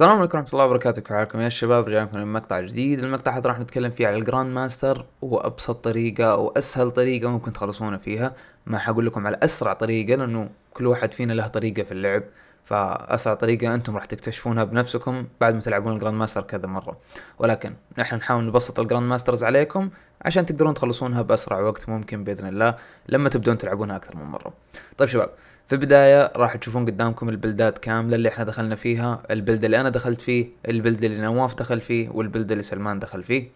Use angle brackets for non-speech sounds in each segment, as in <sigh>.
السلام عليكم ورحمة الله وبركاته كيف حالكم يا شباب رجعنا لكم مقطع جديد المقطع هذا راح نتكلم فيه على الجراند ماستر وأبسط طريقة وأسهل طريقة ممكن تخلصونه فيها ما حقول لكم على أسرع طريقة لأنه كل واحد فينا له طريقة في اللعب فاسرع طريقه انتم راح تكتشفونها بنفسكم بعد ما تلعبون الجراند ماستر كذا مره ولكن نحن نحاول نبسط الجراند ماسترز عليكم عشان تقدرون تخلصونها باسرع وقت ممكن باذن الله لما تبدون تلعبونها اكثر من مره طيب شباب في البداية راح تشوفون قدامكم البلدات كاملة اللي احنا دخلنا فيها البلد اللي انا دخلت فيه البلد اللي نواف دخل فيه والبلد اللي سلمان دخل فيه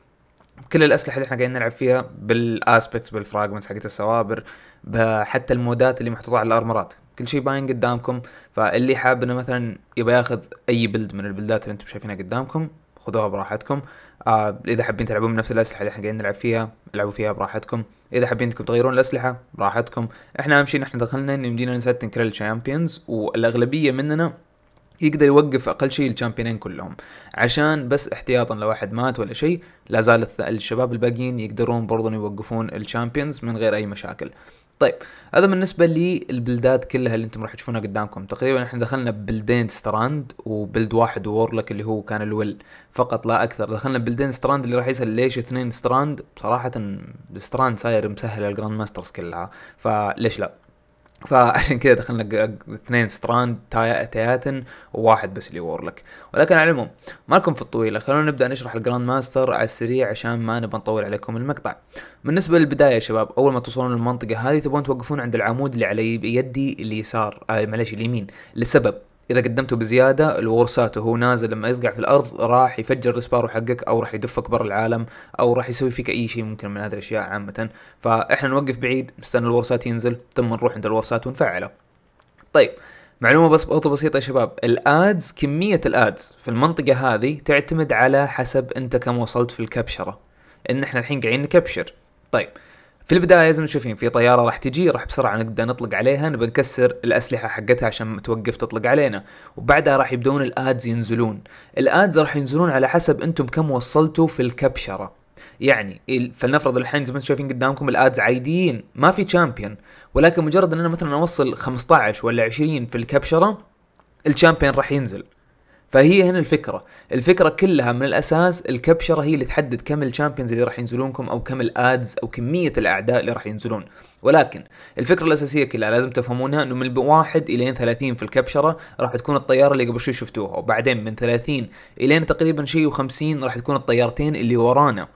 كل الاسلحه اللي احنا قاعدين نلعب فيها بالاسبكتس بالفراجمنتس حقت السوابر حتى المودات اللي محطوطه على الارمرات كل شيء باين قدامكم فاللي حاب انه مثلا يبى ياخذ اي بلد من البلدات اللي انتم شايفينها قدامكم خذوها براحتكم آه اذا حابين تلعبون بنفس الاسلحه اللي احنا قاعدين نلعب فيها العبوا فيها براحتكم اذا حابين انكم تغيرون الاسلحه براحتكم احنا اهم شيء احنا دخلنا ان يمدينا نسيتن كل الشامبيونز والاغلبيه مننا يقدر يوقف اقل شيء الشامبيونين كلهم عشان بس احتياطا لو احد مات ولا شيء لا زال الشباب الباقيين يقدرون برضو يوقفون الشامبيونز من غير اي مشاكل طيب هذا بالنسبه للبلدات كلها اللي انتم راح تشوفونها قدامكم تقريبا احنا دخلنا ببلدين ستراند وبلد واحد وورلك اللي هو كان الول فقط لا اكثر دخلنا ببلدين ستراند اللي راح يسال ليش اثنين ستراند بصراحه ستراند صاير مسهل الجراند ماسترز كلها فليش لا فعشان كذا دخلنا اثنين ستراند تياتن وواحد بس اللي وورلك ولكن على العموم مالكم في الطويله خلونا نبدا نشرح الجراند ماستر على السريع عشان ما نبغى نطول عليكم المقطع بالنسبه للبدايه يا شباب اول ما توصلون للمنطقه هذه تبون توقفون عند العمود اللي على يدي اليسار آه معليش اليمين لسبب اذا قدمته بزياده الورسات وهو نازل لما يصقع في الارض راح يفجر السبارو حقك او راح يدفك برا العالم او راح يسوي فيك اي شيء ممكن من هذه الاشياء عامه فاحنا نوقف بعيد نستنى الورسات ينزل ثم نروح عند الورسات ونفعله طيب معلومة بس برضو بسيطة يا شباب الادز كمية الادز في المنطقة هذه تعتمد على حسب انت كم وصلت في الكبشرة ان احنا الحين قاعدين نكبشر طيب في البدايه زي ما تشوفين في طياره راح تجي راح بسرعه نبدا نطلق عليها نبى نكسر الاسلحه حقتها عشان توقف تطلق علينا وبعدها راح يبدون الادز ينزلون الادز راح ينزلون على حسب انتم كم وصلتوا في الكبشره يعني فلنفرض الحين زي ما انتم شايفين قدامكم الادز عاديين ما في تشامبيون ولكن مجرد ان انا مثلا اوصل 15 ولا 20 في الكبشره الشامبيون راح ينزل فهي هنا الفكره الفكره كلها من الاساس الكبشره هي اللي تحدد كم الشامبيونز اللي راح ينزلونكم او كم الادز او كميه الاعداء اللي راح ينزلون ولكن الفكره الاساسيه كلها لازم تفهمونها انه من واحد الين 30 في الكبشره راح تكون الطياره اللي قبل شوي شفتوها وبعدين من 30 الين تقريبا شيء و50 راح تكون الطيارتين اللي ورانا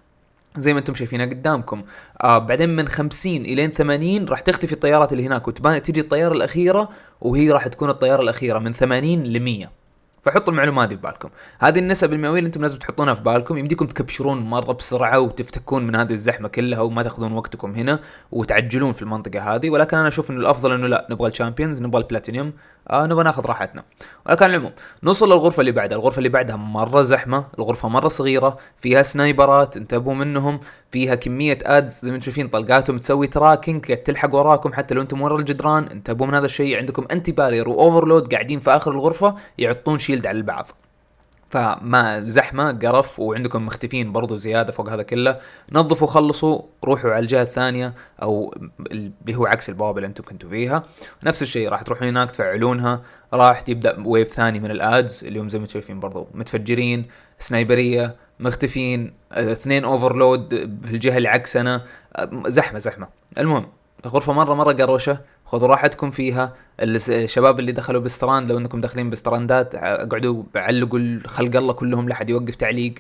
زي ما انتم شايفينها قدامكم آه بعدين من 50 الين 80 راح تختفي الطيارات اللي هناك وتجي الطياره الاخيره وهي راح تكون الطياره الاخيره من 80 ل 100 فحطوا المعلومات دي ببالكم هذه النسب المئويه اللي انتم لازم تحطونها في بالكم يمديكم تكبشرون مره بسرعه وتفتكون من هذه الزحمه كلها وما تاخذون وقتكم هنا وتعجلون في المنطقه هذه ولكن انا اشوف انه الافضل انه لا نبغى الشامبيونز نبغى البلاتينيوم آه نبغى ناخذ راحتنا ولكن العموم نوصل للغرفه اللي بعدها الغرفه اللي بعدها مره زحمه الغرفه مره صغيره فيها سنايبرات انتبهوا منهم فيها كميه ادز زي ما انتم شايفين طلقاتهم تسوي تراكنج قاعد تلحق وراكم حتى لو انتم ورا الجدران انتبهوا من هذا الشيء عندكم انتي بارير واوفرلود قاعدين في اخر الغرفه يعطون شيلد على البعض فما زحمه قرف وعندكم مختفين برضو زياده فوق هذا كله نظفوا خلصوا روحوا على الجهه الثانيه او اللي هو عكس البوابه اللي انتم كنتوا فيها نفس الشيء راح تروحون هناك تفعلونها راح تبدأ ويف ثاني من الادز اللي هم زي ما شايفين برضو متفجرين سنايبريه مختفين اثنين اوفرلود في الجهه العكسنه زحمه زحمه المهم الغرفه مره مره قروشه خذوا راحتكم فيها الشباب اللي دخلوا بستراند لو انكم داخلين بستراندات اقعدوا علقوا خلق الله كلهم لا يوقف تعليق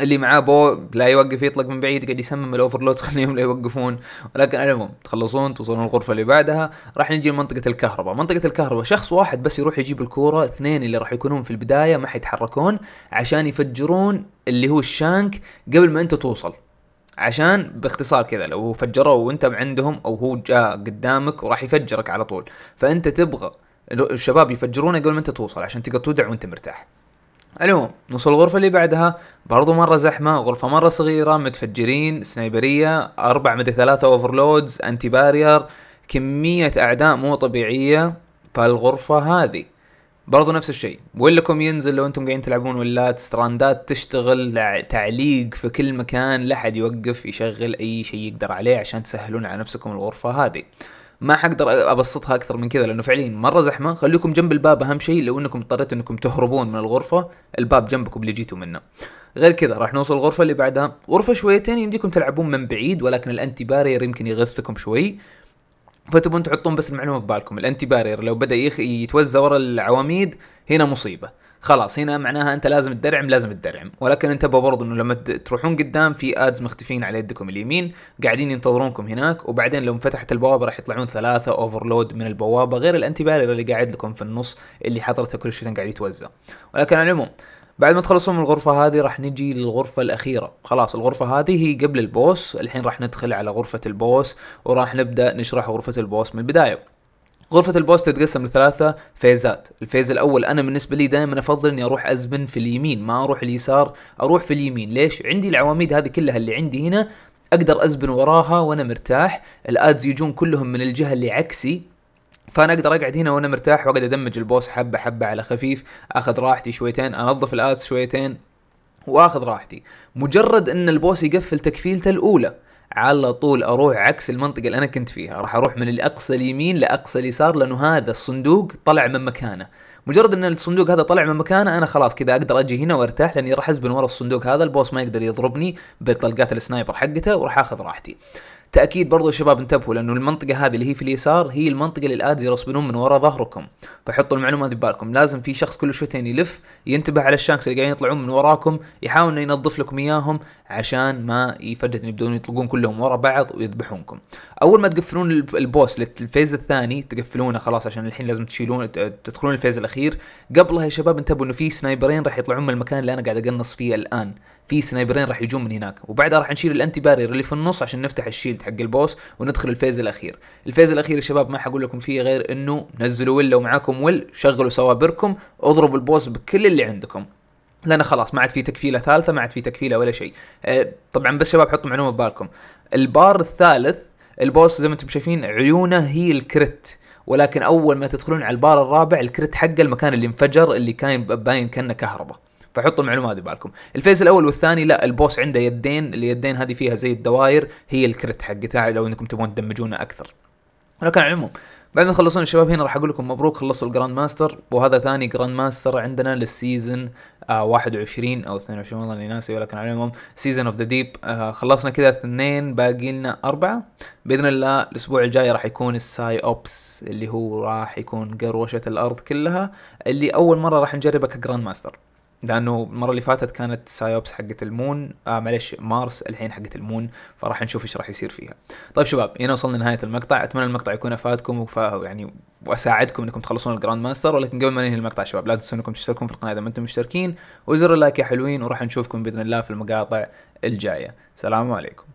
اللي معاه بو لا يوقف يطلق من بعيد قاعد يسمم الاوفرلود <laughs> خليهم لا يوقفون ولكن المهم تخلصون توصلون الغرفه اللي بعدها راح نجي لمنطقه الكهرباء منطقه الكهرباء شخص واحد بس يروح يجيب الكوره اثنين اللي راح يكونون في البدايه ما حيتحركون عشان يفجرون اللي هو الشانك قبل ما انت توصل عشان باختصار كذا لو فجروه وانت عندهم او هو جاء قدامك وراح يفجرك على طول فانت تبغى الشباب يفجرونه قبل ما انت توصل عشان تقدر تودع وانت مرتاح المهم نوصل الغرفة اللي بعدها برضو مرة زحمة غرفة مرة صغيرة متفجرين سنايبرية أربع مدى ثلاثة اوفرلودز انتي بارير كمية أعداء مو طبيعية فالغرفة هذه برضو نفس الشيء ويلكم ينزل لو انتم قاعدين تلعبون ولا ستراندات تشتغل تعليق في كل مكان لا حد يوقف يشغل اي شيء يقدر عليه عشان تسهلون على نفسكم الغرفه هذه ما حقدر ابسطها اكثر من كذا لانه فعليا مره زحمه خليكم جنب الباب اهم شيء لو انكم اضطريتوا انكم تهربون من الغرفه الباب جنبكم اللي جيتوا منه غير كذا راح نوصل الغرفه اللي بعدها غرفه شويتين يمديكم تلعبون من بعيد ولكن الانتي بارير يمكن يغثكم شوي فتبون تحطون بس المعلومه ببالكم الانتي بارير لو بدا يخ... يتوزع ورا العواميد هنا مصيبه خلاص هنا معناها انت لازم تدرعم لازم تدرعم ولكن انتبهوا برضو انه لما تروحون قدام في ادز مختفين على يدكم اليمين قاعدين ينتظرونكم هناك وبعدين لو انفتحت البوابه راح يطلعون ثلاثه اوفرلود من البوابه غير الانتي بارير اللي قاعد لكم في النص اللي حضرته كل شيء قاعد يتوزع ولكن على العموم بعد ما تخلصون من الغرفة هذه راح نجي للغرفة الأخيرة خلاص الغرفة هذه هي قبل البوس الحين راح ندخل على غرفة البوس وراح نبدأ نشرح غرفة البوس من البداية غرفة البوس تتقسم لثلاثة فيزات، الفيز الأول أنا بالنسبة لي دائما أفضل إني أروح أزمن في اليمين ما أروح اليسار، أروح في اليمين، ليش؟ عندي العواميد هذه كلها اللي عندي هنا أقدر أزبن وراها وأنا مرتاح، الأدز يجون كلهم من الجهة اللي عكسي فانا اقدر اقعد هنا وانا مرتاح واقعد ادمج البوس حبه حبه على خفيف اخذ راحتي شويتين انظف الاس شويتين واخذ راحتي مجرد ان البوس يقفل تكفيلته الاولى على طول اروح عكس المنطقه اللي انا كنت فيها راح اروح من الاقصى اليمين لاقصى اليسار لانه هذا الصندوق طلع من مكانه مجرد ان الصندوق هذا طلع من مكانه انا خلاص كذا اقدر اجي هنا وارتاح لاني راح ازبن ورا الصندوق هذا البوس ما يقدر يضربني بطلقات السنايبر حقته وراح اخذ راحتي تاكيد برضو شباب انتبهوا لانه المنطقه هذه اللي هي في اليسار هي المنطقه اللي الادز يرسبنون من ورا ظهركم فحطوا المعلومه هذه ببالكم لازم في شخص كل شويتين يلف ينتبه على الشانكس اللي قاعدين يطلعون من وراكم يحاول انه ينظف لكم اياهم عشان ما يفجد يبدون يطلقون كلهم ورا بعض ويذبحونكم اول ما تقفلون البوس للفيز الثاني تقفلونه خلاص عشان الحين لازم تشيلون تدخلون الفيز الاخير الاخير قبلها يا شباب انتبهوا انه في سنايبرين راح يطلعون من المكان اللي انا قاعد اقنص فيه الان في سنايبرين راح يجون من هناك وبعدها راح نشيل الانتي بارير اللي في النص عشان نفتح الشيلد حق البوس وندخل الفيز الاخير الفيز الاخير يا شباب ما حقول لكم فيه غير انه نزلوا ويل لو معاكم ويل شغلوا صوابركم اضربوا البوس بكل اللي عندكم لان خلاص ما عاد في تكفيله ثالثه ما عاد في تكفيله ولا شيء آه، طبعا بس شباب حطوا معلومه ببالكم البار الثالث البوس زي ما انتم شايفين عيونه هي الكريت ولكن اول ما تدخلون على البار الرابع الكرت حقه المكان اللي انفجر اللي كان باين كانه كهرباء فحطوا المعلومه هذه بالكم الفيز الاول والثاني لا البوس عنده يدين اليدين هذه فيها زي الدواير هي الكرت حقتها لو انكم تبون تدمجونه اكثر ولكن على العموم بعد ما تخلصون الشباب هنا راح اقول لكم مبروك خلصوا الجراند ماستر وهذا ثاني جراند ماستر عندنا للسيزون آه 21 او 22 والله اني ناسي ولكن على العموم سيزون اوف ذا ديب خلصنا كذا اثنين باقي لنا اربعه باذن الله الاسبوع الجاي راح يكون الساي اوبس اللي هو راح يكون قروشه الارض كلها اللي اول مره راح نجربه كجراند ماستر لانه المره اللي فاتت كانت سايوبس حقت المون آه معلش مارس الحين حقت المون فراح نشوف ايش راح يصير فيها طيب شباب هنا وصلنا لنهايه المقطع اتمنى المقطع يكون افادكم وفا يعني واساعدكم انكم تخلصون الجراند ماستر ولكن قبل ما ننهي المقطع شباب لا تنسون انكم تشتركون في القناه اذا ما انتم مشتركين وزر اللايك يا حلوين وراح نشوفكم باذن الله في المقاطع الجايه سلام عليكم